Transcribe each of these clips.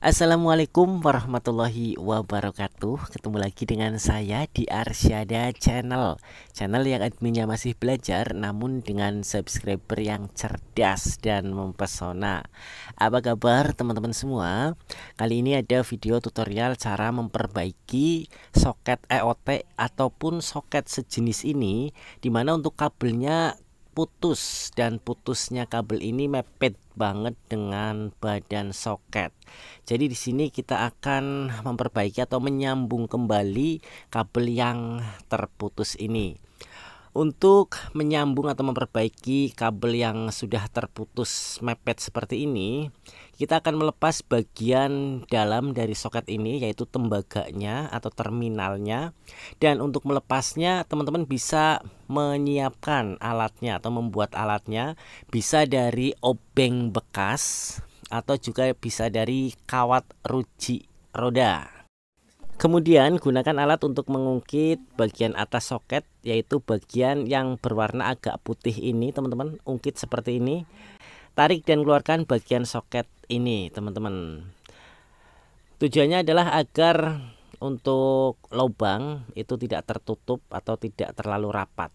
Assalamualaikum warahmatullahi wabarakatuh Ketemu lagi dengan saya di Arsyada Channel Channel yang adminnya masih belajar Namun dengan subscriber yang cerdas dan mempesona Apa kabar teman-teman semua? Kali ini ada video tutorial cara memperbaiki soket EOT Ataupun soket sejenis ini Dimana untuk kabelnya putus dan putusnya kabel ini mepet banget dengan badan soket. Jadi di sini kita akan memperbaiki atau menyambung kembali kabel yang terputus ini. Untuk menyambung atau memperbaiki kabel yang sudah terputus mepet seperti ini, kita akan melepas bagian dalam dari soket ini yaitu tembaganya atau terminalnya. Dan untuk melepasnya, teman-teman bisa menyiapkan alatnya atau membuat alatnya bisa dari obeng bekas atau juga bisa dari kawat ruji roda. Kemudian gunakan alat untuk mengungkit bagian atas soket yaitu bagian yang berwarna agak putih ini teman-teman ungkit seperti ini tarik dan keluarkan bagian soket ini teman-teman tujuannya adalah agar untuk lubang itu tidak tertutup atau tidak terlalu rapat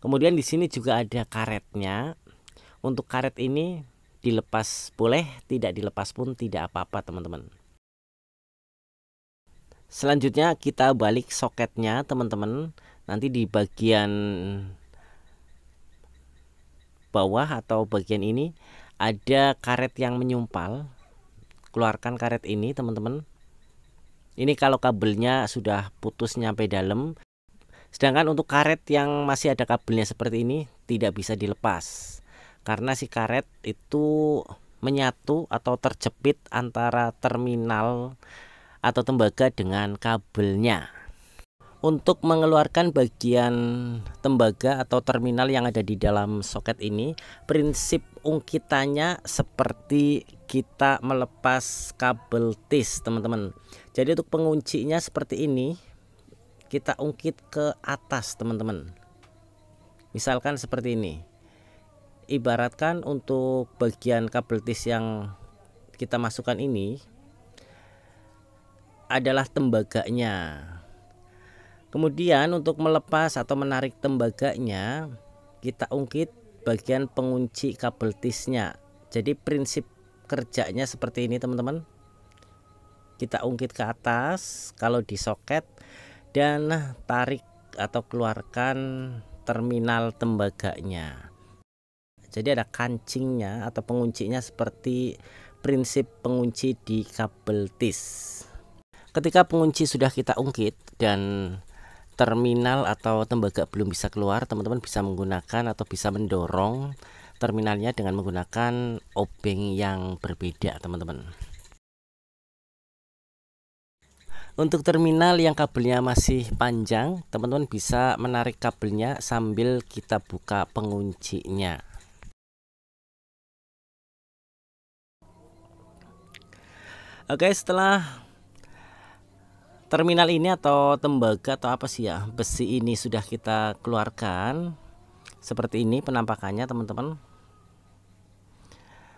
kemudian di sini juga ada karetnya untuk karet ini dilepas boleh tidak dilepas pun tidak apa-apa teman-teman selanjutnya kita balik soketnya teman-teman nanti di bagian bawah atau bagian ini ada karet yang menyumpal keluarkan karet ini teman-teman ini kalau kabelnya sudah putus nyampe dalam sedangkan untuk karet yang masih ada kabelnya seperti ini tidak bisa dilepas karena si karet itu menyatu atau terjepit antara terminal atau tembaga dengan kabelnya untuk mengeluarkan bagian tembaga atau terminal yang ada di dalam soket ini prinsip ungkitannya seperti kita melepas kabel tis teman-teman jadi untuk penguncinya seperti ini kita ungkit ke atas teman-teman misalkan seperti ini ibaratkan untuk bagian kabel tis yang kita masukkan ini adalah tembaganya. Kemudian untuk melepas atau menarik tembaganya, kita ungkit bagian pengunci kabel tisnya. Jadi prinsip kerjanya seperti ini teman-teman. Kita ungkit ke atas kalau di soket dan tarik atau keluarkan terminal tembaganya. Jadi ada kancingnya atau penguncinya seperti prinsip pengunci di kabel tis ketika pengunci sudah kita ungkit dan terminal atau tembaga belum bisa keluar, teman-teman bisa menggunakan atau bisa mendorong terminalnya dengan menggunakan obeng yang berbeda, teman-teman. Untuk terminal yang kabelnya masih panjang, teman-teman bisa menarik kabelnya sambil kita buka penguncinya. Oke, setelah terminal ini atau tembaga atau apa sih ya besi ini sudah kita keluarkan seperti ini penampakannya teman-teman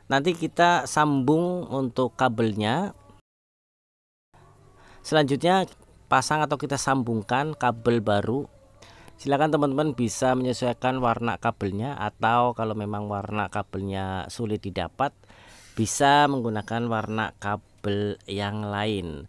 nanti kita sambung untuk kabelnya selanjutnya pasang atau kita sambungkan kabel baru silakan teman-teman bisa menyesuaikan warna kabelnya atau kalau memang warna kabelnya sulit didapat bisa menggunakan warna kabel yang lain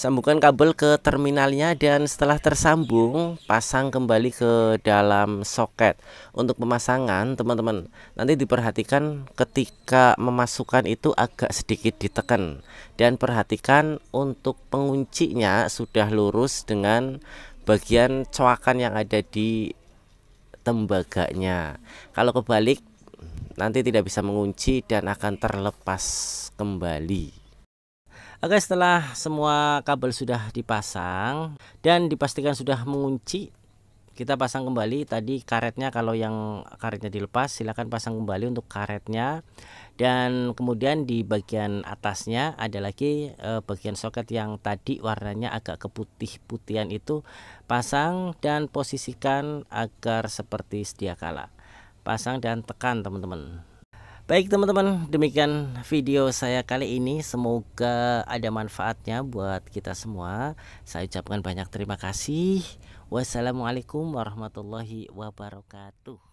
sambungkan kabel ke terminalnya dan setelah tersambung pasang kembali ke dalam soket untuk pemasangan teman-teman nanti diperhatikan ketika memasukkan itu agak sedikit ditekan dan perhatikan untuk penguncinya sudah lurus dengan bagian coakan yang ada di tembaganya kalau kebalik nanti tidak bisa mengunci dan akan terlepas kembali Oke setelah semua kabel sudah dipasang dan dipastikan sudah mengunci kita pasang kembali tadi karetnya kalau yang karetnya dilepas silahkan pasang kembali untuk karetnya dan kemudian di bagian atasnya ada lagi eh, bagian soket yang tadi warnanya agak keputih-putihan itu pasang dan posisikan agar seperti sedia kala pasang dan tekan teman-teman Baik teman-teman, demikian video saya kali ini. Semoga ada manfaatnya buat kita semua. Saya ucapkan banyak terima kasih. Wassalamualaikum warahmatullahi wabarakatuh.